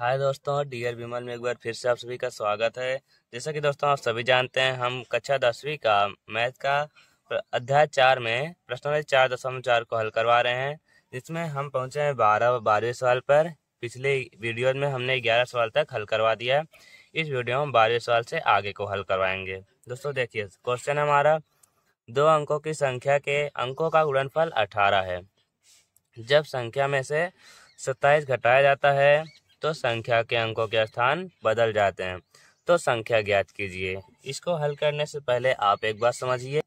हाय दोस्तों डियर विमल में एक बार फिर से आप सभी का स्वागत है जैसा कि दोस्तों आप सभी जानते हैं हम कक्षा दसवीं का मैथ का अध्याय चार में प्रश्न चार दशमलव चार को हल करवा रहे हैं जिसमें हम पहुंचे हैं बारह बारहवें सवाल पर पिछले वीडियो में हमने ग्यारह सवाल तक हल करवा दिया इस वीडियो में बारहवें सवाल से आगे को हल करवाएंगे दोस्तों देखिए क्वेश्चन हमारा दो अंकों की संख्या के अंकों का गुणनफल अठारह है जब संख्या में से सत्ताईस घटाया जाता है तो संख्या के अंकों के स्थान बदल जाते हैं तो संख्या ज्ञात कीजिए इसको हल करने से पहले आप एक बात समझिए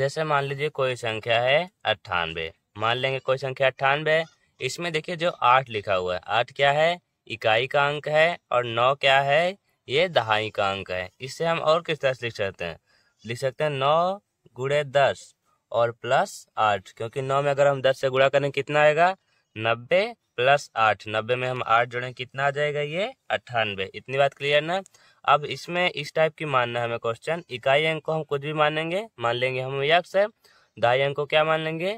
जैसे मान लीजिए कोई संख्या है अट्ठानबे मान लेंगे कोई संख्या अट्ठानबे इसमें देखिए जो आठ लिखा हुआ है आठ क्या है इकाई का अंक है और नौ क्या है ये दहाई का अंक है इससे हम और किस तरह से लिख सकते हैं लिख सकते हैं नौ गुड़े दस और प्लस आठ क्योंकि नौ में अगर हम दस से गुड़ा करें कितना आएगा नब्बे प्लस आठ नब्बे में हम आठ जोड़ें कितना आ जाएगा ये अट्ठानबे इतनी बात क्लियर ना अब इसमें इस टाइप की मानना है हमें क्वेश्चन इकाई अंक को हम कुछ भी मानेंगे मान लेंगे हम यक्स है दाई अंक को क्या मान लेंगे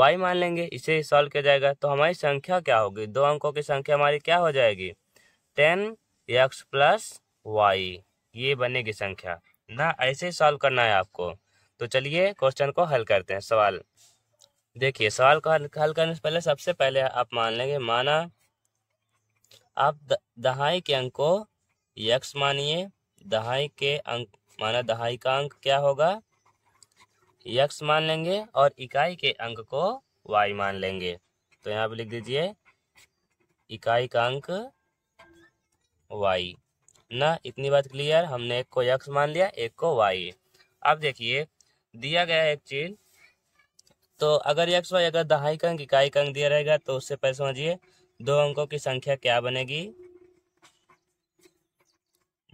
वाई मान लेंगे इसे सॉल्व किया जाएगा तो हमारी संख्या क्या होगी दो अंकों की संख्या हमारी क्या हो जाएगी टेन यक्स प्लस वाई ये बनेगी संख्या ना ऐसे सॉल्व करना है आपको तो चलिए क्वेश्चन को हल करते हैं सवाल देखिए सवाल को हल करने से पहले सबसे पहले आप मान लेंगे माना आप दहाई के अंक को यक्स मानिए दहाई के अंक माना दहाई का अंक क्या होगा यक्स मान लेंगे और इकाई के अंक को वाई मान लेंगे तो यहाँ पे लिख दीजिए इकाई का अंक वाई ना इतनी बात क्लियर हमने एक को यक्स मान लिया एक को वाई अब देखिए दिया गया एक चीज तो अगर एक्स वाई अगर दहाई अंक इकाई का अंक दिया रहेगा तो उससे पहले समझिए दो अंकों की संख्या क्या बनेगी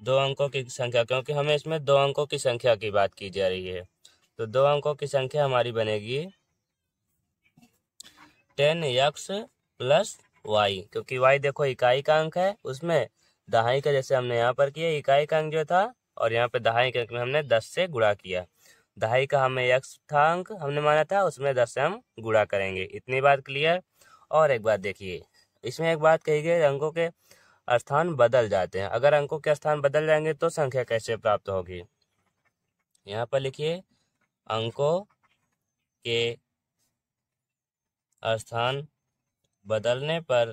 दो अंकों की संख्या क्योंकि हमें इसमें दो अंकों की संख्या की बात की जा रही है तो दो अंकों की संख्या हमारी बनेगी टेन यक्स प्लस वाई क्योंकि वाई देखो इकाई का अंक है उसमें दहाई का जैसे हमने यहाँ पर किया इकाई का अंक जो था और यहाँ पे दहाई के अंक में हमने दस से गुड़ा किया दहाई का हमें यक्षांक हमने माना था उसमें दस से हम गुड़ा करेंगे इतनी बात क्लियर और एक बात देखिए इसमें एक बात कही गई अंकों के स्थान बदल जाते हैं अगर अंकों के स्थान बदल जाएंगे तो संख्या कैसे प्राप्त होगी यहाँ पर लिखिए अंकों के स्थान बदलने पर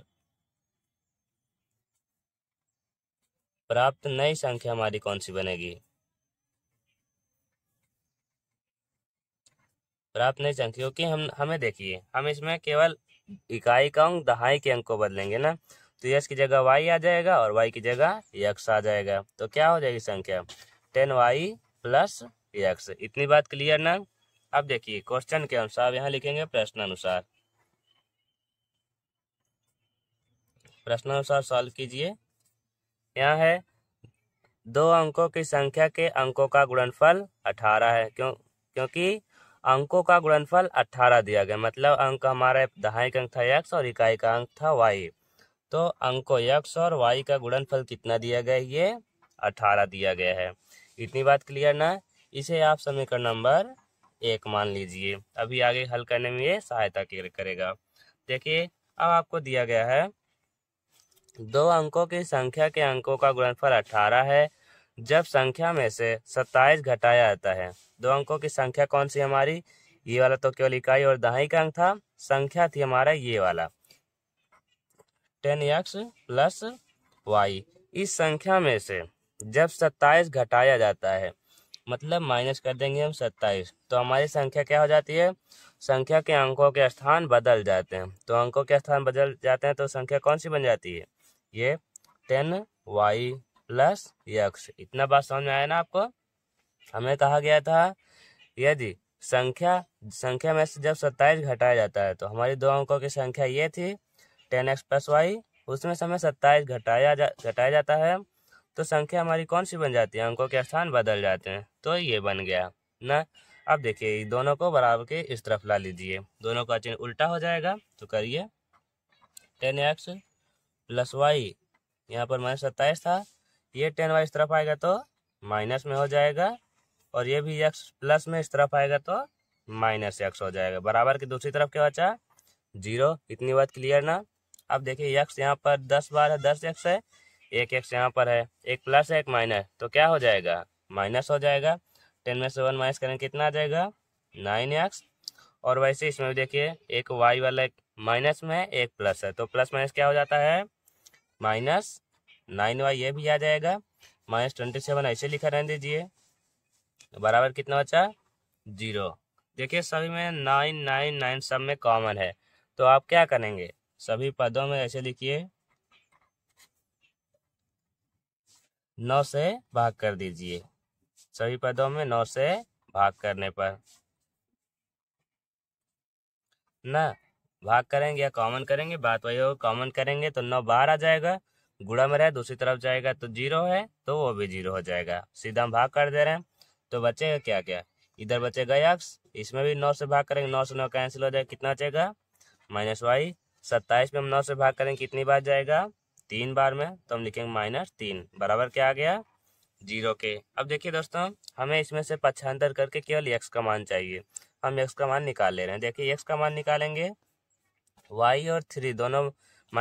प्राप्त नई संख्या हमारी कौन सी बनेगी प्राप्त नहीं संख्या क्योंकि हम हमें देखिए हम इसमें केवल इकाई का अंक दहाई के अंक को बदलेंगे ना तो यश की जगह वाई आ जाएगा और वाई की जगह यक्स आ जाएगा तो क्या हो जाएगी संख्या टेन वाई प्लस यक्स इतनी बात क्लियर ना अब देखिए क्वेश्चन के अनुसार यहाँ लिखेंगे प्रश्न अनुसार प्रश्न अनुसार सॉल्व कीजिए यहाँ है दो अंकों की संख्या के अंकों का गुणनफल अठारह है क्यों क्योंकि अंकों का गुणनफल 18 दिया गया मतलब अंक हमारा दहाई का अंक था एक्स और इकाई का अंक था वाई तो अंकों यक्स और वाई का गुणनफल कितना दिया गया ये 18 दिया गया है इतनी बात क्लियर ना इसे आप समीकरण नंबर एक मान लीजिए अभी आगे हल करने में ये सहायता करेगा देखिए अब आपको दिया गया है दो अंकों की संख्या के अंकों का गुणनफल 18 है जब संख्या में से 27 घटाया जाता है दो अंकों की संख्या कौन सी हमारी ये वाला तो केवल इकाई और दहाई का अंक था संख्या थी हमारा ये वाला टेन एक्स प्लस वाई इस संख्या में से जब सत्ताईस घटाया जाता है मतलब माइनस कर देंगे हम सत्ताईस तो हमारी संख्या क्या हो जाती है संख्या के अंकों के स्थान बदल जाते हैं तो अंकों के स्थान बदल जाते हैं तो संख्या कौन सी बन जाती है ये टेन वाई प्लस यक्स इतना बात समझ में आया ना आपको हमें कहा गया था यदि संख्या संख्या में से जब सत्ताईस घटाया जाता है तो हमारी दो अंकों की संख्या ये थी टेन एक्स प्लस वाई उसमें से हमें सत्ताईस घटाया जा घटाया जाता है तो संख्या हमारी कौन सी बन जाती है अंकों के स्थान बदल जाते हैं तो ये बन गया ना अब देखिए दोनों को बराबर के इस तरफ ला लीजिए दोनों का चिन्ह उल्टा हो जाएगा तो करिए टेन एक्स प्लस वाई यहाँ पर माइनस सत्ताईस था ये टेन वाई इस तरफ आएगा तो माइनस में हो जाएगा और ये भी एक्स प्लस में इस तरफ आएगा तो माइनस एक्स हो जाएगा बराबर की दूसरी तरफ क्या बचा जीरो इतनी बात क्लियर ना अब देखिए एक्स यहाँ पर दस बार है दस एक्स है एक एक्स यहाँ पर है एक प्लस है एक माइनस तो क्या हो जाएगा माइनस हो जाएगा टेन में से वन माइनस करेंगे कितना आ जाएगा नाइन एक्स और वैसे इसमें भी देखिए एक वाई वाला एक माइनस में है एक प्लस है तो प्लस माइनस क्या हो जाता है माइनस नाइन वाई ये भी आ जाएगा माइनस ट्वेंटी सेवन ऐसे लिखा रहने दीजिए तो बराबर कितना बचा जीरो देखिए सभी में नाइन नाइन नाइन सब में कॉमन है तो आप क्या करेंगे सभी पदों में ऐसे लिखिए नौ से भाग कर दीजिए सभी पदों में नौ से भाग करने पर ना भाग करेंगे या कॉमन करेंगे बात वही होगी कॉमन करेंगे तो नौ बाहर आ जाएगा गुड़ा में रहे दूसरी तरफ जाएगा तो जीरो है तो वो भी जीरो हो जाएगा सीधा हम भाग कर दे रहे हैं तो बचेगा क्या क्या इधर बचेगा एक्स इसमें भी नौ से भाग करेंगे नौ से नौ कैंसिल हो जाएगा कितना बचेगा माइनस वाई सत्ताईस में हम नौ से भाग करेंगे कितनी बार जाएगा तीन बार में तो हम लिखेंगे माइनस तीन बराबर क्या आ गया जीरो के अब देखिए दोस्तों हमें इसमें से पक्षांतर करके केवल एक्स का मान चाहिए हम एक्स का मान निकाल ले रहे हैं देखिए एक्स का मान निकालेंगे वाई और थ्री दोनों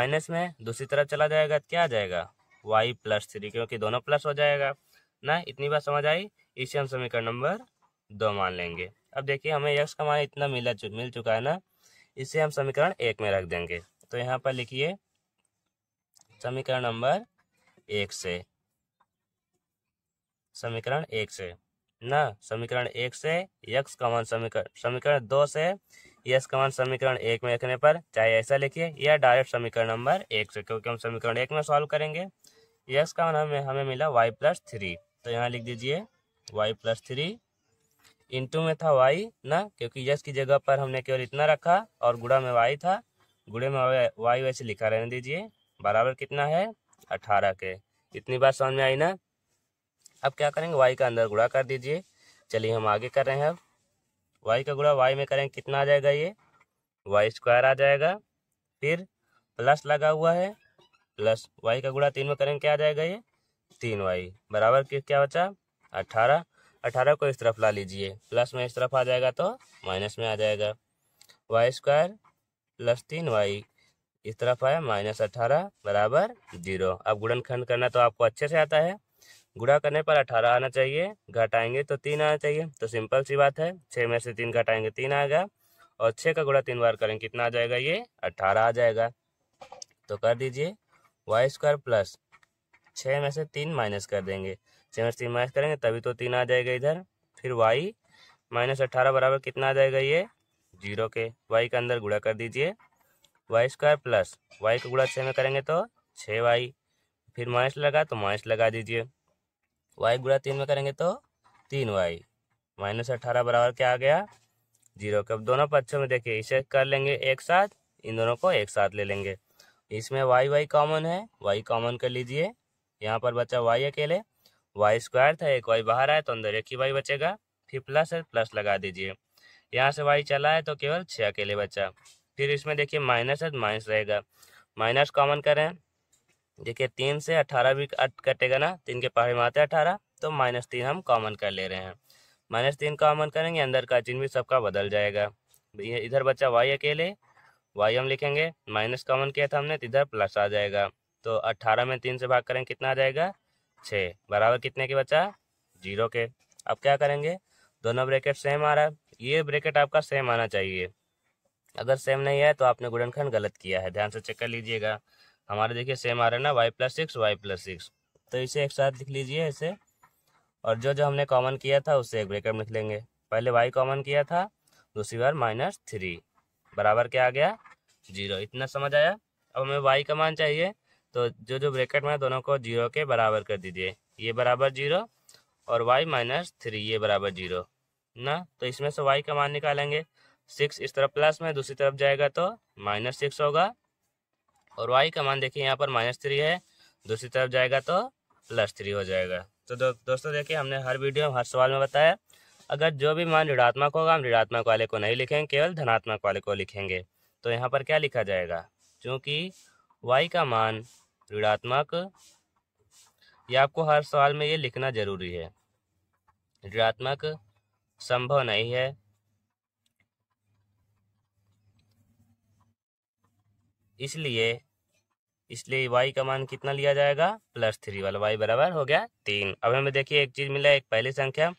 माइनस में दूसरी तरफ चला जाएगा क्या आ जाएगा वाई प्लस थ्री क्योंकि दोनों प्लस हो जाएगा ना इतनी बात समझ आई इसे हम समीकरण नंबर दो मान लेंगे अब देखिए हमें यक्स का मान इतना मिला चु, मिल चुका है ना इसे हम समीकरण एक में रख देंगे तो यहाँ पर लिखिए समीकरण नंबर एक से समीकरण एक से ना समीकरण एक से यक्स का मान समीकरण समीकरण दो से यक्ष का मान समीकरण एक में रखने पर चाहे ऐसा लिखिए या डायरेक्ट समीकरण नंबर एक से क्योंकि हम समीकरण एक में सॉल्व करेंगे यक्ष का मान हमें हमें मिला वाई प्लस थ्री तो यहाँ लिख दीजिए वाई प्लस थ्री इंटू में था वाई ना क्योंकि यस की जगह पर हमने केवल इतना रखा और गुड़ा में वाई था गुड़े में वाई वैसे लिखा रहने दीजिए बराबर कितना है अठारह के इतनी बात समझ में आई ना अब क्या करेंगे वाई का अंदर गुड़ा कर दीजिए चलिए हम आगे कर रहे हैं अब वाई का गुड़ा वाई में करेंगे कितना आ जाएगा ये वाई स्क्वायर आ जाएगा फिर प्लस लगा हुआ है प्लस वाई का गुड़ा तीन में करेंगे क्या आ जाएगा ये तीन वाई बराबर के क्या बचा अट्ठारह अट्ठारह को इस तरफ ला लीजिए प्लस में इस तरफ आ जाएगा तो माइनस में आ जाएगा वाई स्क्वायर प्लस तीन वाई इस तरफ आया माइनस अट्ठारह बराबर जीरो अब गुणनखंड करना तो आपको अच्छे से आता है गुड़ा करने पर अठारह आना चाहिए घटाएंगे तो तीन आना चाहिए तो सिंपल सी बात है छः में से तीन घटाएंगे तीन आएगा और छः का गुड़ा तीन बार करेंगे कितना आ जाएगा ये अट्ठारह आ जाएगा तो कर दीजिए वाई स्क्वायर प्लस छः में से तीन माइनस कर देंगे छः में से तीन माइनस करेंगे तभी तो तीन आ जाएगा इधर फिर वाई माइनस अट्ठारह बराबर कितना आ जाएगा ये जीरो के वाई का अंदर गुड़ा कर दीजिए वाई स्क्वायर प्लस वाई का गुड़ा छः में करेंगे तो छः वाई फिर माइनस लगा तो माइनस लगा दीजिए वाई गुड़ा तीन में करेंगे तो तीन वाई माइनस अट्ठारह बराबर क्या आ गया जीरो के अब दोनों पक्षों में देखिए इसे कर लेंगे एक साथ इन दोनों को एक साथ ले लेंगे इसमें वाई वाई कॉमन है वाई कॉमन कर लीजिए यहाँ पर बचा वाई अकेले वाई स्क्वायर था एक वाई बाहर आए तो अंदर एक ही वाई बचेगा फिर प्लस है प्लस लगा दीजिए यहाँ से वाई चला है तो केवल छः अकेले बचा फिर इसमें देखिए माइनस है माइनस तो रहेगा माइनस कॉमन करें देखिए तीन से अठारह भी अट कटेगा ना तीन के पहाड़ में आते हैं अठारह तो माइनस तीन हम कॉमन कर ले रहे हैं माइनस तीन कॉमन करेंगे अंदर का चिन्ह भी सबका बदल जाएगा इधर बच्चा वाई अकेले वाई हम लिखेंगे माइनस कॉमन किया था हमने तो इधर प्लस आ जाएगा तो अट्ठारह में तीन से भाग करेंगे कितना आ जाएगा छः बराबर कितने के बचा जीरो के अब क्या करेंगे दोनों ब्रैकेट सेम आ रहा है ये ब्रैकेट आपका सेम आना चाहिए अगर सेम नहीं है तो आपने गुणनखंड गलत किया है ध्यान से चेक कर लीजिएगा हमारे देखिए सेम आ रहा है ना y plus six y plus six तो इसे एक साथ लिख लीजिए इसे और जो जो हमने कॉमन किया था उससे एक ब्रेकअप लिख लेंगे पहले वाई कॉमन किया था दूसरी बार माइनस थ्री बराबर क्या आ गया जीरो इतना समझ आया अब हमें वाई का मान चाहिए तो जो जो ब्रैकेट में दोनों को जीरो के बराबर कर दीजिए ये बराबर जीरो और वाई माइनस थ्री ये बराबर जीरो ना तो इसमें से वाई का मान निकालेंगे सिक्स इस तरफ प्लस में दूसरी तरफ जाएगा तो माइनस सिक्स होगा और वाई का मान देखिए यहाँ पर माइनस थ्री है दूसरी तरफ जाएगा तो प्लस थ्री हो जाएगा तो दो, दोस्तों देखिए हमने हर वीडियो हर सवाल में बताया अगर जो भी मान ऋणात्मक होगा हम ऋणात्मक वाले को नहीं लिखेंगे केवल धनात्मक वाले को लिखेंगे तो यहाँ पर क्या लिखा जाएगा क्योंकि वाई का मान ऋणात्मक ये आपको हर सवाल में ये लिखना जरूरी है ऋणात्मक संभव नहीं है इसलिए इसलिए y का मान कितना लिया जाएगा प्लस थ्री वाला y बराबर हो गया तीन अब हमें देखिए एक चीज मिला एक पहली संख्या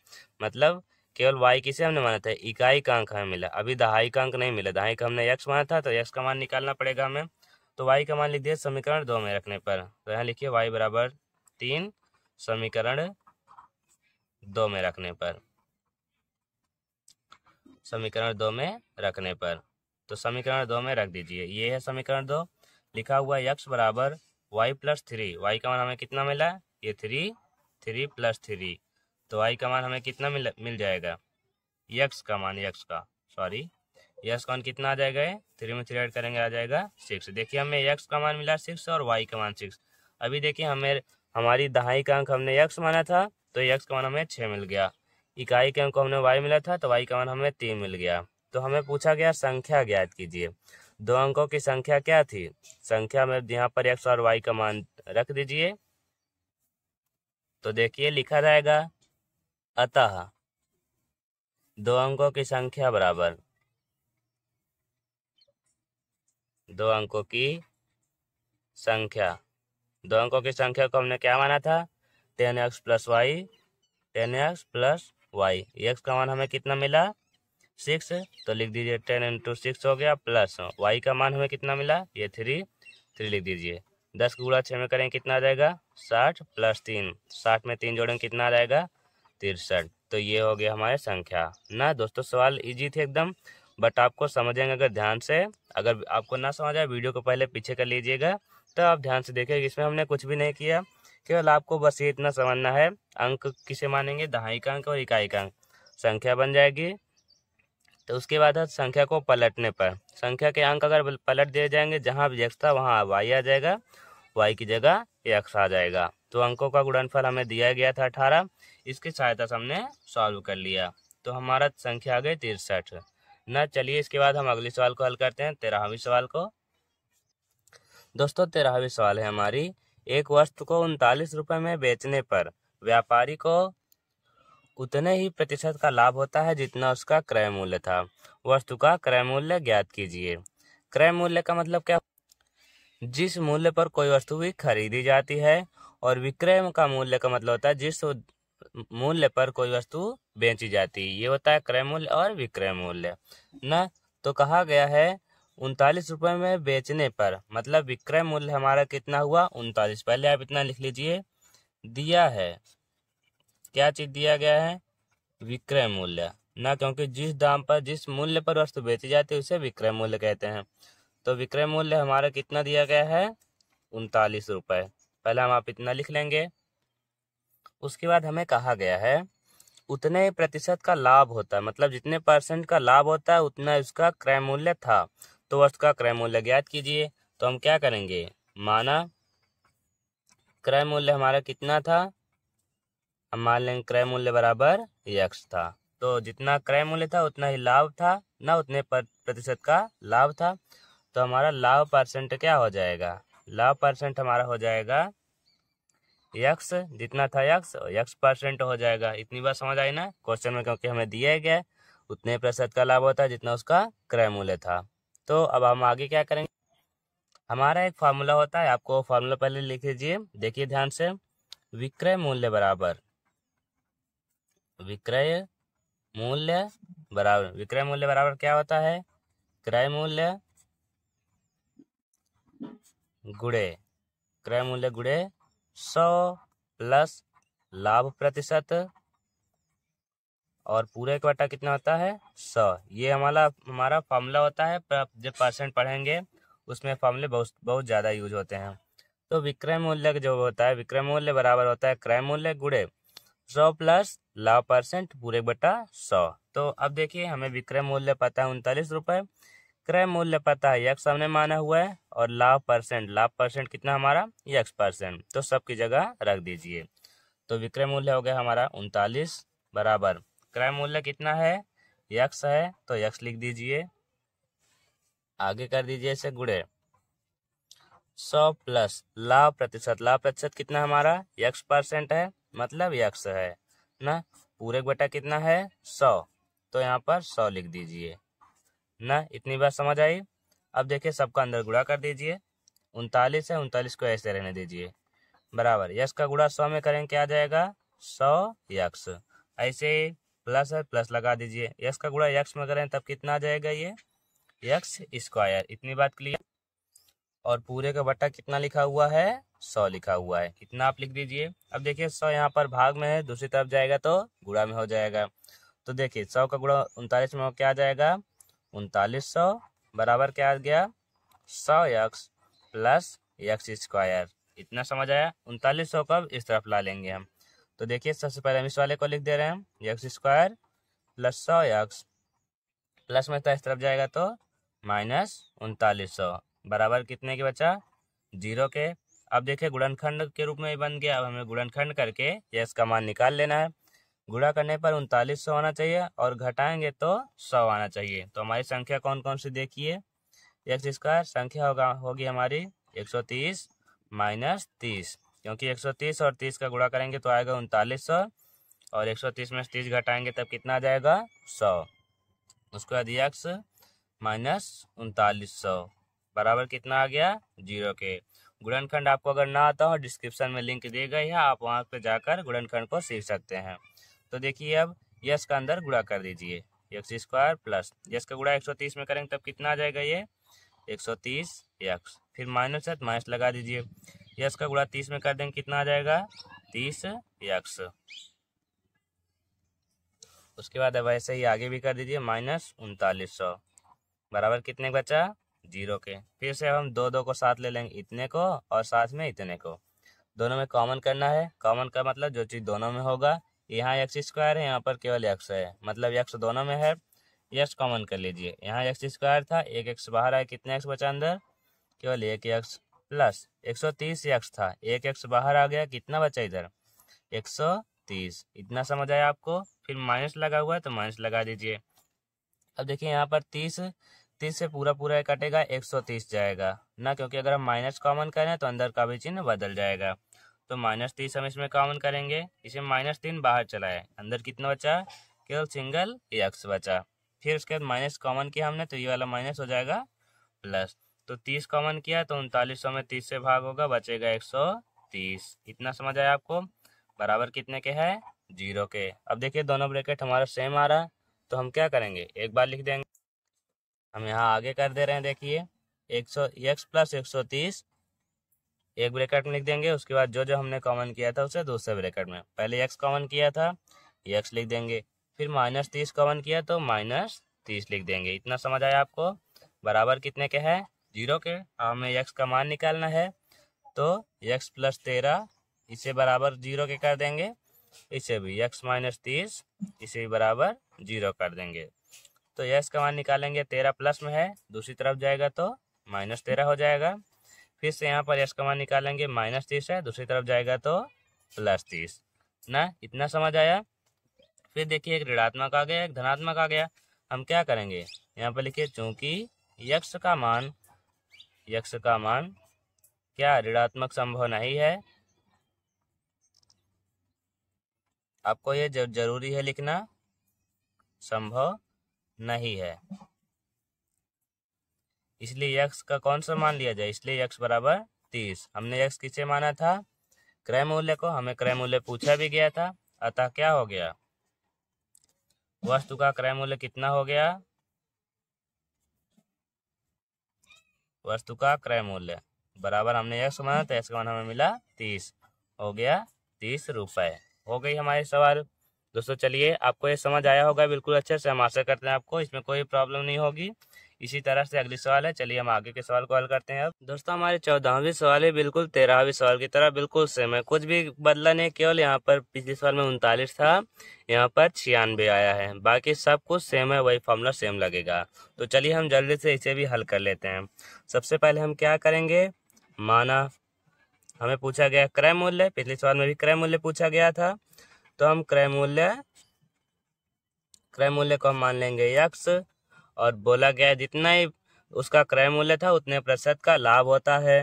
मतलब केवल y किसे हमने माना था इकाई का अंक हमें मिला अभी दहाई का अंक नहीं मिला दहाई का हमने x माना था तो x का मान निकालना पड़ेगा हमें तो वाई का मान लिख दिया समीकरण दो में रखने पर तो यहाँ लिखिए वाई बराबर तीन समीकरण दो में रखने पर समीकरण दो में रखने पर तो समीकरण दो में रख दीजिए ये है समीकरण दो लिखा हुआ यक्स बराबर वाई प्लस थ्री वाई का मान हमें कितना मिला ये थ्री थ्री प्लस थ्री तो वाई का मान हमें कितना मिल मिल जाएगा यक्स का मान यक्स का सॉरी एक्स कॉन कितना आ जाएगा थ्री में थ्री एड करेंगे आ जाएगा सिक्स देखिए हमें एक्स का मान मिला सिक्स और वाई का मान सिक्स अभी देखिए हमें हमारी दहाई का अंक हमने एक्स माना था तो एक्स का मान हमें छः मिल गया इकाई के अंक हमने वाई मिला था तो वाई का मान हमें तीन मिल गया तो हमें पूछा गया संख्या ज्ञात कीजिए दो अंकों की संख्या क्या थी संख्या में यहाँ पर एक्स और वाई का मान रख दीजिए तो देखिए लिखा जाएगा अतः दो अंकों की संख्या बराबर दो अंकों की संख्या दो अंकों की संख्या को हमने क्या माना था ten x plus y ten x plus y x का मान हमें कितना मिला सिक्स तो लिख दीजिए टेन इंटू सिक्स हो गया प्लस वाई का मान हमें कितना मिला ये थ्री थ्री लिख दीजिए दस गुड़ा छः में करेंगे कितना आ जाएगा साठ प्लस तीन साठ में तीन जोड़ेंगे कितना आ जाएगा तिरसठ तो ये हो गया हमारे संख्या ना दोस्तों सवाल इजी थे एकदम बट आपको समझेंगे अगर ध्यान से अगर आपको ना समझ आए वीडियो को पहले पीछे कर लीजिएगा तो आप ध्यान से देखेंगे इसमें हमने कुछ भी नहीं किया केवल आपको बस ये इतना समझना है अंक किसे मानेंगे दहाई का अंक और इकाई का अंक संख्या बन जाएगी तो उसके बाद है संख्या को पलटने पर संख्या के अंक अगर पलट दिए जाएंगे जहाँ भी एक्स था वहाँ वाई आ जाएगा वाई की जगह एक्स आ जाएगा तो अंकों का गुणनफल हमें दिया गया था अठारह इसकी सहायता से हमने सॉल्व कर लिया तो हमारा संख्या आ गई तिरसठ ना चलिए इसके बाद हम अगले सवाल को हल करते हैं तेरहवीं सवाल को दोस्तों तेरहवीं सवाल है हमारी एक वस्तु को उनतालीस रुपये में बेचने पर व्यापारी को उतने ही प्रतिशत का लाभ होता है जितना उसका क्रय मूल्य था वस्तु का क्रय मूल्य ज्ञात कीजिए क्रय मूल्य का मतलब क्या जिस मूल्य पर कोई वस्तु भी खरीदी जाती है और विक्रय का मूल्य का मतलब होता है जिस मूल्य पर कोई वस्तु बेची जाती ये होता है क्रय मूल्य और विक्रय मूल्य न तो कहा गया है उनतालीस रुपये में बेचने पर मतलब विक्रय मूल्य हमारा कितना हुआ उनतालीस पहले आप इतना लिख लीजिए दिया है क्या चीज दिया गया है विक्रय मूल्य ना क्योंकि जिस दाम पर जिस मूल्य पर वस्तु बेची जाती है उसे विक्रय मूल्य कहते हैं तो विक्रय मूल्य हमारा कितना दिया गया है उनतालीस रुपये पहले हम आप इतना लिख लेंगे उसके बाद हमें कहा गया है उतने प्रतिशत का लाभ होता है मतलब जितने परसेंट का लाभ होता है उतना उसका क्रय मूल्य था तो उसका क्रय मूल्य ज्ञात कीजिए तो हम क्या करेंगे माना क्रय मूल्य हमारा कितना था हम मान लेंगे क्रय मूल्य बराबर यक्ष था तो जितना क्रय मूल्य था उतना ही लाभ था ना उतने प्रतिशत का लाभ था तो हमारा लाभ परसेंट क्या हो जाएगा लाभ परसेंट हमारा हो जाएगा एक्स जितना था एक्स एक्स परसेंट हो जाएगा इतनी बार समझ आई ना क्वेश्चन में क्योंकि हमें दिया गया उतने प्रतिशत का लाभ होता है जितना उसका क्रय मूल्य था तो अब हम आगे क्या करेंगे हमारा एक फार्मूला होता है आपको फार्मूला पहले लिख लीजिए देखिए ध्यान से विक्रय मूल्य बराबर विक्रय मूल्य बराबर विक्रय मूल्य बराबर क्या होता है क्रय मूल्य गुड़े क्रय मूल्य गुड़े सौ प्लस लाभ प्रतिशत और पूरे क्वाटा कितना होता है सौ ये हमारा हमारा फॉर्मूला होता है जब परसेंट पढ़ेंगे उसमें फॉर्मूले बहुत बहुत ज़्यादा यूज होते हैं तो विक्रय मूल्य जो होता है विक्रय मूल्य बराबर होता है क्रय मूल्य गुड़े सौ प्लस लाभ परसेंट पूरे बटा सौ तो अब देखिए हमें विक्रय मूल्य पता है उनतालीस रुपये क्रय मूल्य पता है यक्स हमने माना हुआ है और लाभ परसेंट लाभ परसेंट कितना हमारा यक्स परसेंट तो सबकी जगह रख दीजिए तो विक्रय मूल्य हो गया हमारा उनतालीस बराबर क्रय मूल्य कितना है यक्स है तो यक्स लिख दीजिए आगे कर दीजिए इसे गुड़े सौ प्लस लाभ प्रतिशत लाभ प्रतिशत कितना हमारा यक्स परसेंट है मतलब यक्स है ना पूरे बटा कितना है सौ तो यहाँ पर सौ लिख दीजिए ना इतनी बात समझ आई अब देखिए सबका अंदर गुड़ा कर दीजिए उनतालीस है उनतालीस को ऐसे रहने दीजिए बराबर यश का गुड़ा सौ में करेंगे क्या आ जाएगा सौ यक्स ऐसे प्लस है प्लस लगा दीजिए यश का गुड़ा यक्स में करें तब कितना आ जाएगा ये यक्स स्क्वायर इतनी बात क्लियर और पूरे का बट्टा कितना लिखा हुआ है सौ लिखा हुआ है कितना आप लिख दीजिए अब देखिए सौ यहाँ पर भाग में है दूसरी तरफ जाएगा तो गुड़ा में हो जाएगा तो देखिए सौ का गुड़ा उनतालीस में क्या आ जाएगा उनतालीस सौ बराबर क्या आ गया सौ एक्स प्लस एक्स स्क्वायर इतना समझ आया उनतालीस सौ कब इस तरफ ला लेंगे हम तो देखिए सबसे पहले हम इस वाले को लिख दे रहे हैं एक्स स्क्वायर प्लस सौ एक्स प्लस में तो इस तरफ जाएगा तो माइनस उनतालीस सौ बराबर कितने के बचा जीरो के अब देखिए गुणनखंड के रूप में बन गया अब हमें गुणनखंड करके ये इसका मान निकाल लेना है गुणा करने पर उनतालीस सौ आना चाहिए और घटाएंगे तो सौ आना चाहिए तो हमारी संख्या कौन कौन सी देखिए एक स्क्वायर संख्या होगा होगी हमारी एक सौ तीस माइनस तीस क्योंकि एक सौ तीस और तीस का गुणा करेंगे तो आएगा उनतालीस सौ और एक सौ तीस में तीस घटाएंगे तब कितना आ जाएगा सौ उसके बाद एक्स माइनस उनतालीस सौ बराबर कितना आ गया जीरो के गुणनखंड आपको अगर ना आता हो डिस्क्रिप्शन में लिंक दी गई है आप वहाँ पर जाकर गुणनखंड को सीख सकते हैं तो देखिए अब यस का अंदर गुड़ा कर दीजिए एक्स स्क्वायर प्लस यस का गुड़ा एक में करेंगे तब कितना आ जाएगा ये एक सौ तीस एक्स फिर माइनस है तो माइनस लगा दीजिए यस का गुड़ा तीस में कर देंगे कितना आ जाएगा तीस एक्स उसके बाद अब ऐसे ही आगे भी कर दीजिए माइनस उनतालीस सौ बराबर कितने बचा जीरो के फिर से हम दो दो को साथ ले लेंगे इतने को और साथ में इतने को दोनों में कॉमन करना है कॉमन का मतलब जो चीज़ दोनों में होगा यहाँ एक्स स्क्वायर है यहाँ पर केवल एक्स है मतलब एक्स दोनों में है एक्स कॉमन कर लीजिए यहाँ एक्स स्क्वायर था एक एक्स बाहर आया कितने एक्स बचा अंदर केवल एक एक्स प्लस एक सौ तीस एक्स था एक एक्स बाहर आ गया कितना बचा इधर एक सौ तीस इतना समझ आया आपको फिर माइनस लगा हुआ है तो माइनस लगा दीजिए अब देखिए यहाँ पर तीस तीस से पूरा पूरा कटेगा एक सौ तीस जाएगा ना क्योंकि अगर हम माइनस कॉमन करें तो अंदर का भी चिन्ह बदल जाएगा तो माइनस तीस हम इसमें कॉमन करेंगे इसे माइनस तीन बाहर चला है अंदर कितना बचा केवल सिंगल एक्स बचा फिर उसके बाद माइनस कॉमन किया हमने तो ये वाला माइनस हो जाएगा प्लस तो तीस कॉमन किया तो उनतालीस सौ में तीस से भाग होगा बचेगा एक सौ तीस इतना समझ आया आपको बराबर कितने के है जीरो के अब देखिए दोनों ब्रैकेट हमारा सेम आ रहा है तो हम क्या करेंगे एक बार लिख देंगे हम यहाँ आगे कर दे रहे हैं देखिए एक सौ एक्स प्लस एक सौ तीस एक ब्रेकेट में लिख देंगे उसके बाद जो जो हमने कॉमन किया था उसे दूसरे ब्रेकेट में पहले एक्स कॉमन किया था एक्स लिख देंगे फिर माइनस तीस कॉमन किया तो माइनस तीस लिख देंगे इतना समझ आया आपको बराबर कितने के है जीरो के हमें एक्स का मान निकालना है तो एक्स प्लस तेरह इसे बराबर जीरो के कर देंगे इसे भी एक्स माइनस तीस इसे भी बराबर जीरो कर देंगे तो एक्स का मान निकालेंगे तेरह प्लस में है दूसरी तरफ जाएगा तो माइनस तेरह हो जाएगा फिर से यहाँ पर यश कमान निकालेंगे माइनस तीस है दूसरी तरफ जाएगा तो प्लस तीस ना इतना समझ आया फिर देखिए एक ऋणात्मक आ गया एक धनात्मक आ गया हम क्या करेंगे यहाँ पर लिखिए चूंकि यक्ष का मान यक्ष का मान क्या ऋणात्मक संभव नहीं है आपको ये जरूरी है लिखना संभव नहीं है इसलिए यक्स का कौन सा मान लिया जाए इसलिए यक्स बराबर तीस हमने यक्स किसे माना था क्रय मूल्य को हमें क्रय मूल्य पूछा भी गया था अतः क्या हो गया वस्तु का क्रय मूल्य कितना हो गया वस्तु का क्रय मूल्य बराबर हमने यक्स माना था यक्स का मान हमें मिला तीस हो गया तीस रुपए हो गई हमारे सवाल दोस्तों चलिए आपको ये समझ आया होगा बिल्कुल अच्छे से हम आशा करते हैं आपको इसमें कोई प्रॉब्लम नहीं होगी इसी तरह से अगले सवाल है चलिए हम आगे के सवाल को हल करते हैं अब दोस्तों हमारे चौदहवीं सवाल है बिल्कुल तेरहवीं सवाल की तरह बिल्कुल सेम है कुछ भी बदला नहीं केवल यहाँ पर पिछले सवाल में उनतालीस था यहाँ पर छियानवे आया है बाकी सब कुछ सेम है वही फॉर्मूला सेम लगेगा तो चलिए हम जल्दी से इसे भी हल कर लेते हैं सबसे पहले हम क्या करेंगे माना हमें पूछा गया क्रय मूल्य पिछले सवाल में भी क्रय मूल्य पूछा गया था तो हम क्रय मूल्य क्रय मूल्य को हम मान लेंगे यक्स और बोला गया जितना ही उसका क्रय मूल्य था उतने प्रतिशत का लाभ होता है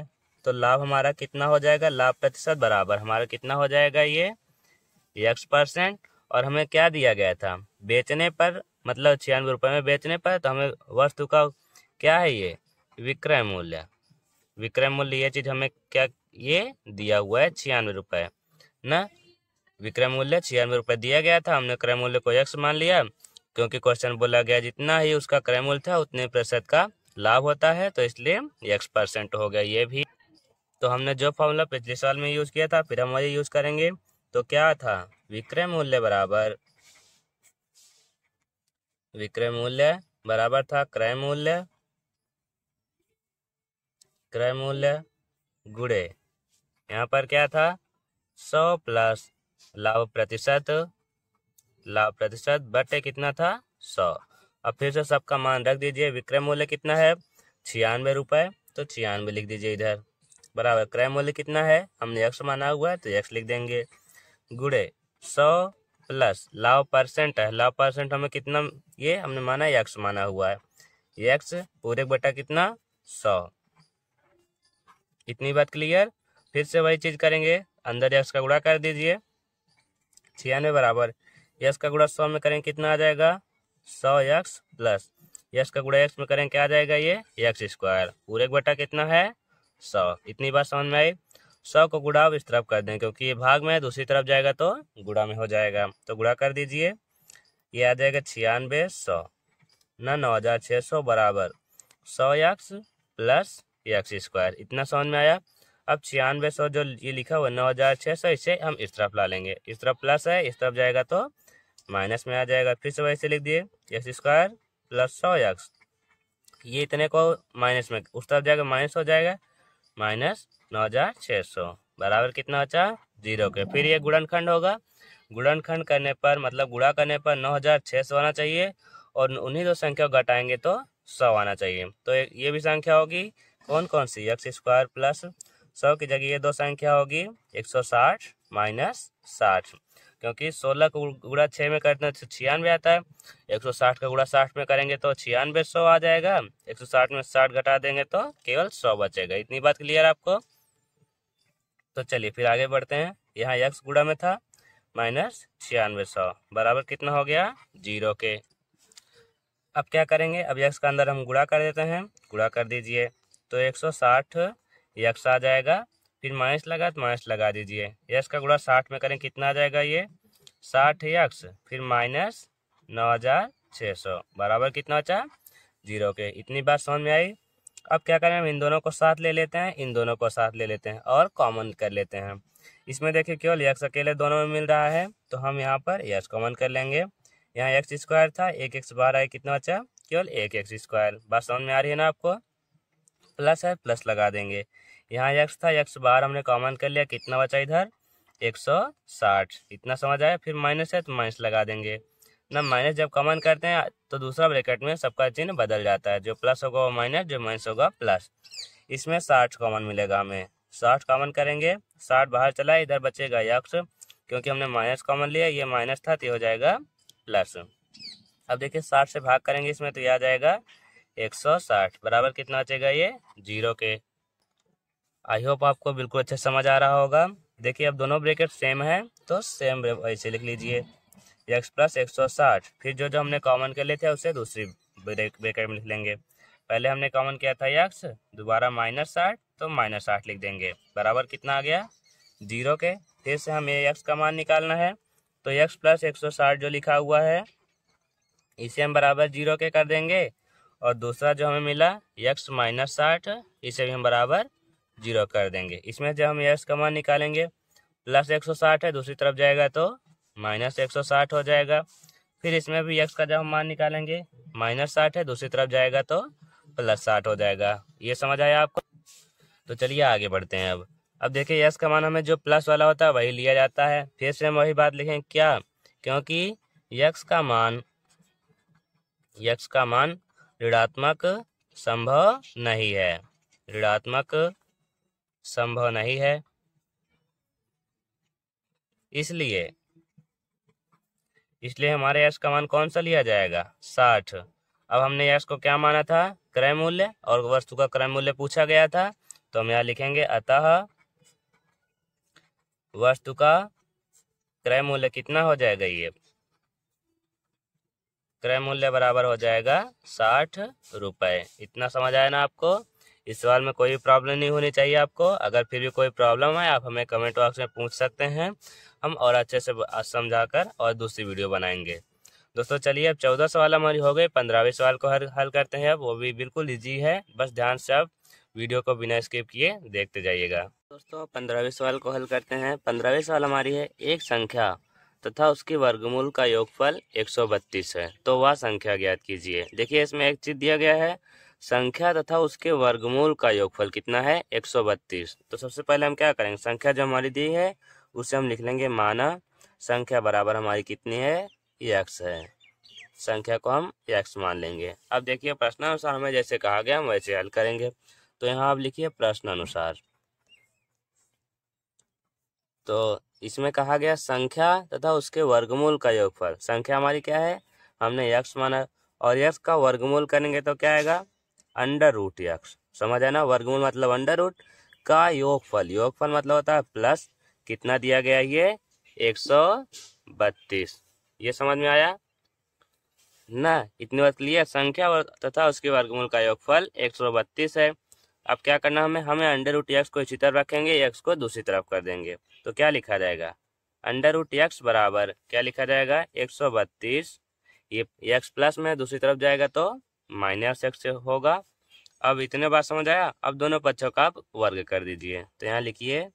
तो लाभ हमारा कितना हो जाएगा लाभ प्रतिशत बराबर हमारा कितना हो जाएगा ये एक्स परसेंट और हमें क्या दिया गया था बेचने पर मतलब छियानवे रुपये में बेचने पर तो हमें वस्तु का क्या है ये विक्रय मूल्य विक्रय मूल्य ये चीज़ हमें क्या ये दिया हुआ है छियानवे रुपये न विक्रय मूल्य छियानवे रुपये दिया गया था हमने क्रय मूल्य को एक्स मान लिया क्योंकि क्वेश्चन बोला गया जितना ही उसका क्रय मूल्य था उतने प्रतिशत का लाभ होता है तो इसलिए एक्स परसेंट हो गया ये भी तो हमने जो फॉर्मूला पिछले साल में यूज किया था फिर हम वही यूज करेंगे तो क्या था विक्रय मूल्य बराबर विक्रय मूल्य बराबर था क्रय मूल्य क्रय मूल्य गुड़े यहाँ पर क्या था सौ प्लस लाभ प्रतिशत लाभ प्रतिशत बटे कितना था सौ अब फिर से सबका मान रख दीजिए विक्रय मूल्य कितना है छियानवे रुपये तो छियानवे लिख दीजिए इधर बराबर क्रय मूल्य कितना है हमने एक्स माना हुआ है तो एक्स लिख देंगे गुड़े सौ प्लस लाव परसेंट है लाव परसेंट हमें कितना ये हमने माना है एक्स माना हुआ है एक्स पूरे बटा कितना सौ इतनी बात क्लियर फिर से वही चीज़ करेंगे अंदर एक्स का गुड़ा कर दीजिए छियानवे बराबर यस का गुड़ा सौ में करेंगे कितना आ जाएगा सौ एक्स प्लस यस का गुड़ा एक्स में करेंगे क्या आ जाएगा ये एक्स स्क्वायर पूरे बटा कितना है सौ इतनी बात समझ में आई सौ को गुड़ा इस तरफ कर दें क्योंकि ये भाग में दूसरी तरफ जाएगा तो गुड़ा में हो जाएगा तो गुड़ा कर दीजिए ये आ जाएगा छियानबे सौ ना नौ हज़ार छः सौ बराबर सौ एक्स प्लस एक्स स्क्वायर इतना समझ में आया अब छियानवे सौ जो ये लिखा हुआ नौ हज़ार छः सौ इसे हम इस तरफ ला लेंगे इस तरफ प्लस है इस तरफ जाएगा तो माइनस में आ जाएगा फिर से वैसे लिख दिए एक्स स्क्वायर प्लस सौ एक्स ये इतने को माइनस में उस तरफ जाएगा माइनस हो जाएगा माइनस नौ हज़ार छः सौ बराबर कितना अच्छा जीरो के फिर ये गुणनखंड होगा गुणनखंड करने पर मतलब गुड़ा करने पर नौ हज़ार छः सौ आना चाहिए और उन्हीं दो संख्या को घटाएंगे तो सौ आना चाहिए तो ये भी संख्या होगी कौन कौन सी एक्स स्क्वायर प्लस सौ की जगह ये दो संख्या होगी एक सौ साठ माइनस साठ क्योंकि सोलह का गुड़ा छः में करते हैं तो छियानवे आता है एक सौ साठ का गुड़ा साठ में करेंगे तो छियानवे सौ आ जाएगा एक सौ साठ में साठ घटा देंगे तो केवल सौ बचेगा इतनी बात क्लियर आपको तो चलिए फिर आगे बढ़ते हैं यहाँ यक्स गुड़ा में था माइनस छियानवे सौ बराबर कितना हो गया जीरो के अब क्या करेंगे अब यक्स का अंदर हम गुड़ा कर देते हैं गुड़ा कर दीजिए तो एक सौ साठ यक्स आ जाएगा फिर माइनस लगा तो माइनस लगा दीजिए यस का गुणा साठ में करें कितना आ जाएगा ये साठ यक्स फिर माइनस नौ हज़ार छः सौ बराबर कितना बचा जीरो के इतनी बात समझ में आई अब क्या करें हम इन दोनों को साथ ले लेते हैं इन दोनों को साथ ले लेते हैं और कॉमन कर लेते हैं इसमें देखिए केवल यक्स अकेले दोनों में मिल रहा है तो हम यहाँ पर यक्स कॉमन कर लेंगे यहाँ एक्स स्क्वायर था एक एक्स बार आए कितना बचा केवल एक एक्स स्क्वायर बात समझ में आ रही है ना आपको प्लस है प्लस लगा देंगे यहाँ एक्स था एक्स बाहर हमने कॉमन कर लिया कितना बचा इधर एक सौ साठ इतना समझ आया फिर माइनस है तो माइनस लगा देंगे ना माइनस जब कॉमन करते हैं तो दूसरा ब्रैकेट में सबका चिन्ह बदल जाता है जो प्लस होगा वो माइनस जो माइनस होगा प्लस इसमें साठ कॉमन मिलेगा हमें साठ कॉमन करेंगे साठ बाहर चला इधर बचेगा यक्स क्योंकि हमने माइनस कॉमन लिया ये माइनस था तो हो जाएगा प्लस अब देखिए साठ से भाग करेंगे इसमें तो यह आ जाएगा एक सौ साठ बराबर कितना बचेगा ये जीरो के आई होप आपको बिल्कुल अच्छे समझ आ रहा होगा देखिए अब दोनों ब्रेकेट सेम है तो सेम ऐसे लिख लीजिए एक्स प्लस एक सौ साठ फिर जो जो हमने कॉमन कर लिए थे उसे दूसरी ब्रेक ब्रेकेट में लिख लेंगे पहले हमने कॉमन किया था एक्स दोबारा माइनस साठ तो माइनस साठ लिख देंगे बराबर कितना आ गया जीरो के फिर से हमें एक्स का मान निकालना है तो एक्स प्लस एक सौ साठ जो लिखा हुआ है इसे हम बराबर जीरो के कर देंगे और दूसरा जो हमें मिला एक्स माइनस साठ इसे भी हम बराबर जीरो कर देंगे इसमें जब हम यस मान निकालेंगे प्लस एक सौ साठ है दूसरी तरफ जाएगा तो माइनस एक सौ साठ हो जाएगा फिर इसमें भी यक्स का जब हम मान निकालेंगे माइनस साठ है दूसरी तरफ जाएगा तो प्लस साठ हो जाएगा ये समझ आया आपको तो चलिए आगे बढ़ते हैं अब अब देखिए यस का मान हमें जो प्लस वाला होता है वही लिया जाता है फिर से हम वही बात लिखें क्या क्योंकि यक्स का मान यक्स का मान ऋणात्मक संभव नहीं है ऋणात्मक संभव नहीं है इसलिए इसलिए हमारे यश का मान कौन सा लिया जाएगा साठ अब हमने यश को क्या माना था क्रय मूल्य और वस्तु का क्रय मूल्य पूछा गया था तो हम यहाँ लिखेंगे अतः वस्तु का क्रय मूल्य कितना हो जाएगा ये क्रय मूल्य बराबर हो जाएगा साठ रुपए इतना समझ आया ना आपको इस सवाल में कोई भी प्रॉब्लम नहीं होनी चाहिए आपको अगर फिर भी कोई प्रॉब्लम है आप हमें कमेंट बॉक्स में पूछ सकते हैं हम और अच्छे से समझा कर और दूसरी वीडियो बनाएंगे दोस्तों चलिए अब चौदह सवाल हमारी हो गए पंद्रहवें सवाल को हर हल करते हैं अब वो भी बिल्कुल ईजी है बस ध्यान से आप वीडियो को बिना स्किप किए देखते जाइएगा दोस्तों पंद्रहवें सवाल को हल करते हैं पंद्रहवें सवाल हमारी है एक संख्या तथा उसके वर्गमूल का योगफल 132 है तो वह संख्या ज्ञात कीजिए देखिए इसमें एक चीज दिया गया है संख्या तथा उसके वर्गमूल का योगफल कितना है एक सौ बत्तीस तो सबसे पहले हम क्या करेंगे संख्या जो हमारी दी है उसे हम लिख लेंगे माना संख्या बराबर हमारी कितनी है एक्स है संख्या को हम एक्स मान लेंगे अब देखिए प्रश्न अनुसार हमें जैसे कहा गया हम वैसे हल करेंगे तो यहाँ आप लिखिए प्रश्न अनुसार तो इसमें कहा गया संख्या तथा उसके वर्गमूल का योगफल संख्या हमारी क्या है हमने यक्ष माना और यक्ष का वर्गमूल करेंगे तो क्या आएगा अंडर रूट एक्स समझ आना वर्गमूल मतलब अंडर रूट का योगफल योगफल मतलब होता है प्लस कितना दिया गया ये एक सौ बत्तीस ये समझ में आया ना इतनी बात क्लियर संख्या और तथा उसके वर्गमूल का योगफल एक सौ बत्तीस है अब क्या करना हमें हमें अंडर रूट एक्स को इसी तरफ रखेंगे एक्स को दूसरी तरफ कर देंगे तो क्या लिखा जाएगा अंडर रूट एक्स बराबर क्या लिखा जाएगा एक सौ बत्तीस ये एक्स प्लस में दूसरी तरफ जाएगा तो माइनस एक्स होगा अब इतने बार समझ आया अब दोनों पक्षों का आप वर्ग कर दीजिए तो यहाँ लिखिए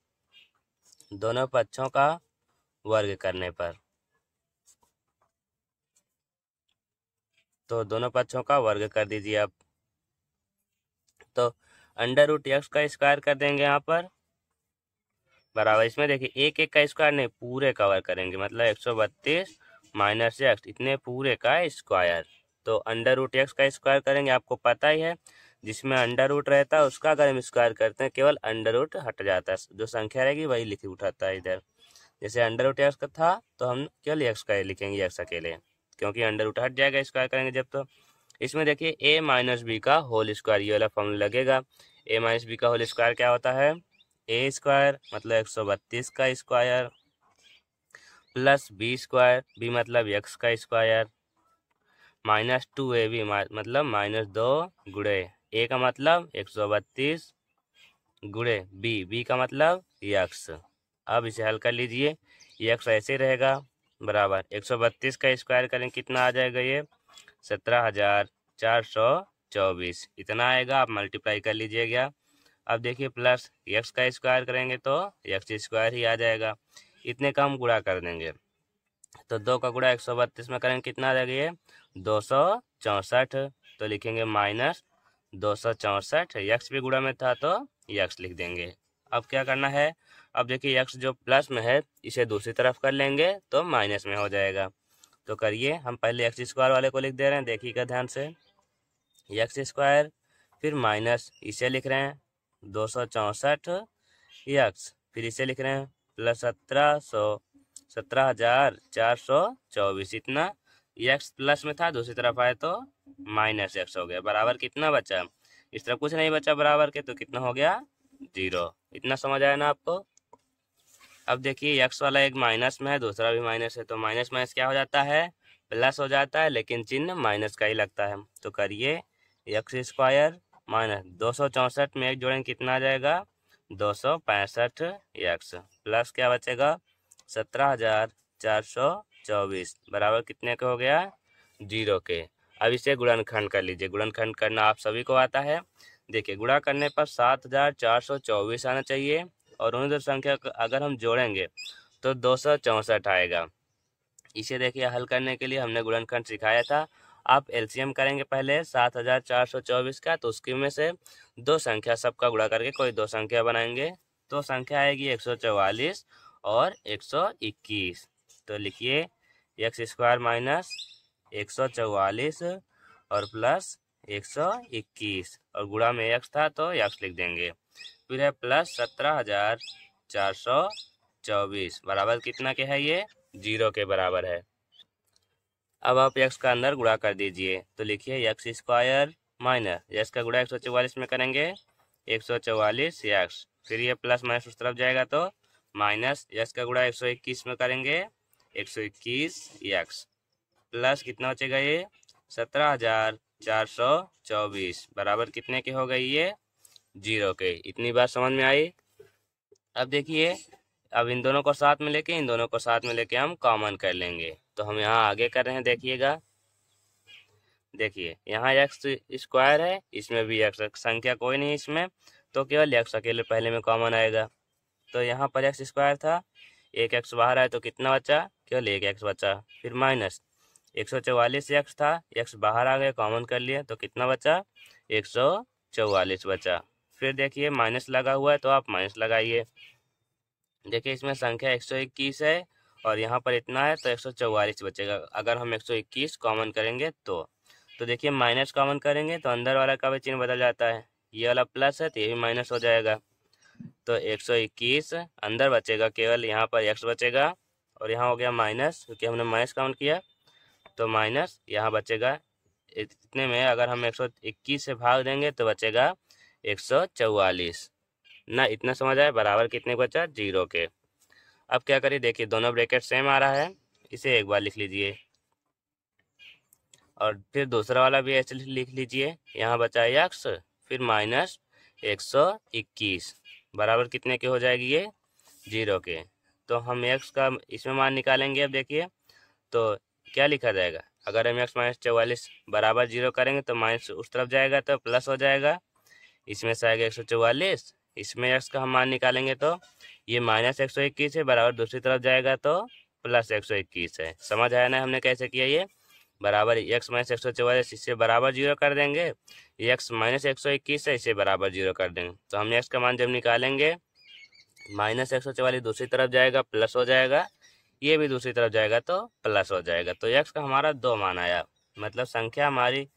दोनों पक्षों का वर्ग करने पर तो दोनों पक्षों का वर्ग कर दीजिए आप तो अंडर रूट एक्स का स्क्वायर कर देंगे यहाँ पर बराबर इसमें देखिए एक एक का स्क्वायर नहीं पूरे कवर करेंगे मतलब एक सौ बत्तीस माइनस एक्स इतने पूरे का स्क्वायर तो अंडर रूट एक्स का स्क्वायर करेंगे आपको पता ही है जिसमें अंडर रूट रहता है उसका अगर हम स्क्वायर करते हैं केवल अंडर रूट हट जाता है जो संख्या रहेगी वही लिख उठाता है इधर जैसे अंडर रूट एक्स का था तो हम केवल एक्स का लिखेंगे एक्स अकेले क्योंकि अंडर रूट हट जाएगा स्क्वायर करेंगे जब तो इसमें देखिए ए माइनस बी का होल स्क्वायर ये वाला फॉर्म लगेगा ए माइनस बी का होल स्क्वायर क्या होता है ए स्क्वायर मतलब एक सौ बत्तीस का square plus B square B मतलब एक्स का square minus two A B मतलब माइनस दो गुड़े ए का मतलब एक सौ बत्तीस गुड़े बी बी का मतलब यक्स अब इसे हल कर लीजिए यक्स ऐसे रहेगा बराबर एक सौ बत्तीस का स्क्वायर करें कितना आ जाएगा ये सत्रह हज़ार चार सौ चौबीस इतना आएगा आप मल्टीप्लाई कर लीजिएगा अब देखिए प्लस यक्स का स्क्वायर करेंगे तो यक्स स्क्वायर ही आ जाएगा इतने कम गुड़ा कर देंगे तो दो का गुड़ा एक सौ बत्तीस में करेंगे कितना रह गई है दो सौ चौंसठ तो लिखेंगे माइनस दो सौ चौंसठ यक्स भी गुड़ा में था तो यक्स लिख देंगे अब क्या करना है अब देखिए यक्स जो प्लस में है इसे दूसरी तरफ कर लेंगे तो माइनस में हो जाएगा तो करिए हम पहले एक्स स्क्वायर वाले को लिख दे रहे हैं देखिएगा ध्यान से यक्स स्क्वायर फिर माइनस इसे लिख रहे हैं दो सौ चौंसठ यक्स फिर इसे लिख रहे हैं प्लस सत्रह सौ सत्रह हजार चार सौ चौबीस इतना एक्स प्लस में था दूसरी तरफ आए तो माइनस एक्स हो गया बराबर कितना बचा इस तरफ कुछ नहीं बचा बराबर के तो कितना हो गया जीरो इतना समझ आया ना आपको अब देखिए एक्स वाला एक माइनस में है दूसरा भी माइनस है तो माइनस माइनस क्या हो जाता है प्लस हो जाता है लेकिन चिन्ह माइनस का ही लगता है तो करिए एक्स स्क्वायर माइनस दो सौ चौंसठ में एक जोड़ेंगे कितना आ जाएगा दो सौ पैंसठ एक्स प्लस क्या बचेगा सत्रह हजार चार सौ चौबीस बराबर कितने के हो गया जीरो के अब इसे गुणनखंड कर लीजिए गुणनखंड करना आप सभी को आता है देखिए गुणा करने पर सात हजार चार सौ चौबीस आना चाहिए और उन दो संख्या को अगर हम जोड़ेंगे तो दो सौ चौंसठ आएगा इसे देखिए हल करने के लिए हमने गुणनखंड सिखाया था आप एलसीएम करेंगे पहले सात हजार चार सौ चौबीस का तो उसकी में से दो संख्या सबका गुणा करके कोई दो संख्या बनाएंगे तो संख्या आएगी एक सौ चौवालीस और 121 तो लिखिए एक्स स्क्वायर माइनस एक और प्लस 121 और गुड़ा में एक्स था तो एक्स लिख देंगे फिर है प्लस सत्रह हजार चार सौ चौबीस बराबर कितना के है ये जीरो के बराबर है अब आप एक्स का अंदर गुड़ा कर दीजिए तो लिखिए एक्स स्क्वायर माइनस एक्स का गुड़ा एक सौ चौवालीस में करेंगे एक सौ चौवालीस एक्स फिर ये प्लस माइनस उस तरफ जाएगा तो माइनस यस का गुड़ा एक सौ इक्कीस में करेंगे एक सौ इक्कीस यक्स प्लस कितना बचेगा ये सत्रह हजार चार सौ चौबीस बराबर कितने के हो गई ये जीरो के इतनी बात समझ में आई अब देखिए अब इन दोनों को साथ में लेके इन दोनों को साथ में लेके हम कॉमन कर लेंगे तो हम यहाँ आगे कर रहे हैं देखिएगा देखिए यहाँ एक्स स्क्वायर है इसमें भी एक्स संख्या कोई नहीं इसमें तो केवल एक्स अकेले पहले में कॉमन आएगा तो यहाँ पर एक्स स्क्वायर था एक एक्स बाहर आया तो कितना बचा केवल एक एक्स बचा फिर माइनस एक सौ चौवालीस एक्स था एक्स बाहर आ गए कॉमन कर लिए तो कितना बचा एक सौ चौवालीस बचा फिर देखिए माइनस लगा हुआ है तो आप माइनस लगाइए देखिए इसमें संख्या एक सौ इक्कीस है और यहाँ पर इतना है तो एक सौ चौवालीस बचेगा अगर हम एक सौ इक्कीस कॉमन करेंगे तो तो देखिए माइनस कॉमन करेंगे तो अंदर वाला का भी चिन्ह बदल जाता है ये वाला प्लस है तो ये भी माइनस हो जाएगा तो 121 अंदर बचेगा केवल यहाँ पर एक्स बचेगा और यहाँ हो गया माइनस क्योंकि हमने माइनस काउंट किया तो माइनस यहाँ बचेगा इतने में अगर हम 121 से भाग देंगे तो बचेगा 144 ना इतना समझ आए बराबर कितने बचा जीरो के अब क्या करिए देखिए दोनों ब्रैकेट सेम आ रहा है इसे एक बार लिख लीजिए और फिर दूसरा वाला भी ऐसे लिख लीजिए यहाँ बचा एक्स फिर माइनस एक सौ इक्कीस बराबर कितने के हो जाएगी ये जीरो के तो हम एक्स का इसमें मान निकालेंगे अब देखिए तो क्या लिखा जाएगा अगर हम एक्स माइनस चौवालीस बराबर जीरो करेंगे तो माइनस उस तरफ जाएगा तो प्लस हो जाएगा इसमें से आएगा एक सौ चौवालीस इसमें एक्स का हम मान निकालेंगे तो ये माइनस एक सौ इक्कीस है बराबर दूसरी तरफ जाएगा तो प्लस एक सौ इक्कीस है समझ आया ना हमने कैसे किया ये बराबर एक्स माइनस एक सौ चौवालीस इसे बराबर जीरो कर देंगे एक्स माइनस एक सौ इक्कीस है इसे बराबर जीरो कर देंगे तो हम एक्स का मान जब निकालेंगे माइनस एक सौ चौवालीस दूसरी तरफ जाएगा प्लस हो जाएगा ये भी दूसरी तरफ जाएगा तो प्लस हो जाएगा तो एक्स का हमारा दो मान आया मतलब संख्या हमारी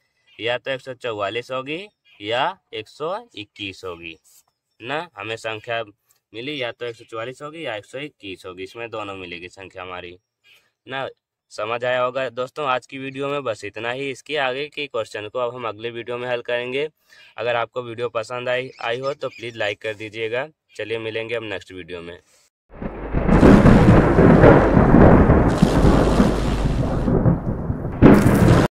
या तो एक सौ होगी या एक सौ इक्कीस होगी ना हमें संख्या मिली या तो एक सौ चौवालीस होगी या एक सौ इक्कीस होगी इसमें दोनों मिलेगी संख्या हमारी ना समझ आया होगा दोस्तों आज की वीडियो में बस इतना ही इसके आगे के क्वेश्चन को अब हम अगले वीडियो में हल करेंगे अगर आपको वीडियो पसंद आई आई हो तो प्लीज़ लाइक कर दीजिएगा चलिए मिलेंगे हम नेक्स्ट वीडियो में